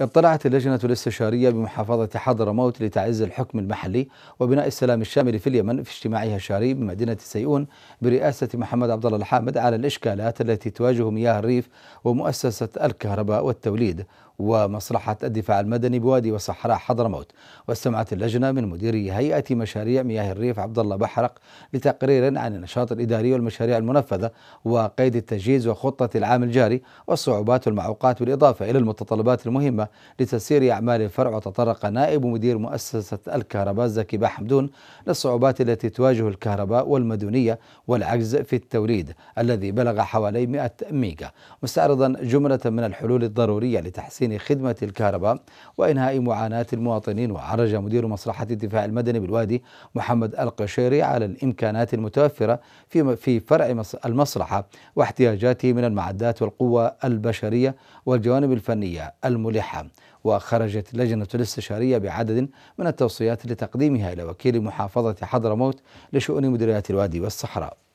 اطلعت اللجنة الاستشارية بمحافظة حضرموت لتعز الحكم المحلي وبناء السلام الشامل في اليمن في اجتماعها الشهري بمدينة سيئون برئاسة محمد عبد الله الحامد على الإشكالات التي تواجه مياه الريف ومؤسسة الكهرباء والتوليد ومصلحة الدفاع المدني بوادي وصحراء حضرموت واستمعت اللجنة من مدير هيئة مشاريع مياه الريف عبد الله بحرق لتقرير عن النشاط الإداري والمشاريع المنفذة وقيد التجهيز وخطة العام الجاري والصعوبات والمعوقات بالإضافة إلى المتطلبات المهمة لتسيير أعمال الفرع وتطرق نائب مدير مؤسسة الكهرباء زكي بحمدون للصعوبات التي تواجه الكهرباء والمدنية والعجز في التوريد الذي بلغ حوالي 100 ميجا مستعرضا جملة من الحلول الضرورية لتحسين تحسين خدمة الكهرباء وإنهاء معاناة المواطنين وعرج مدير مصلحة الدفاع المدني بالوادي محمد القشيري على الإمكانات المتوفرة في في فرع المصلحة واحتياجاته من المعدات والقوة البشرية والجوانب الفنية الملحة وخرجت لجنة الاستشارية بعدد من التوصيات لتقديمها إلى وكيل محافظة حضرموت لشؤون مديريات الوادي والصحراء